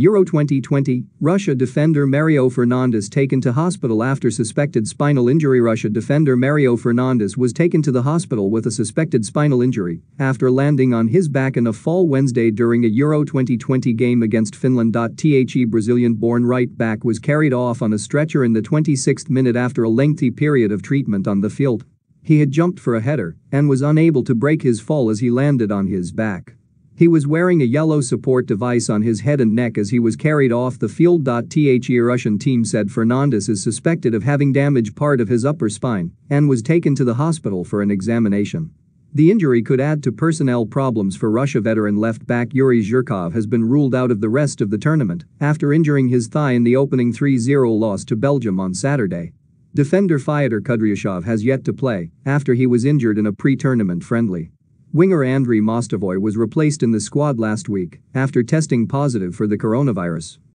Euro 2020, Russia defender Mario Fernandes taken to hospital after suspected spinal injury Russia defender Mario Fernandes was taken to the hospital with a suspected spinal injury after landing on his back in a fall Wednesday during a Euro 2020 game against Finland. The Brazilian-born right back was carried off on a stretcher in the 26th minute after a lengthy period of treatment on the field. He had jumped for a header and was unable to break his fall as he landed on his back. He was wearing a yellow support device on his head and neck as he was carried off the field. The Russian team said Fernandez is suspected of having damaged part of his upper spine and was taken to the hospital for an examination. The injury could add to personnel problems for Russia veteran left back Yuri Zhirkov has been ruled out of the rest of the tournament after injuring his thigh in the opening 3-0 loss to Belgium on Saturday. Defender Fyodor Kudryashov has yet to play after he was injured in a pre-tournament friendly. Winger Andriy Mostovoy was replaced in the squad last week after testing positive for the coronavirus.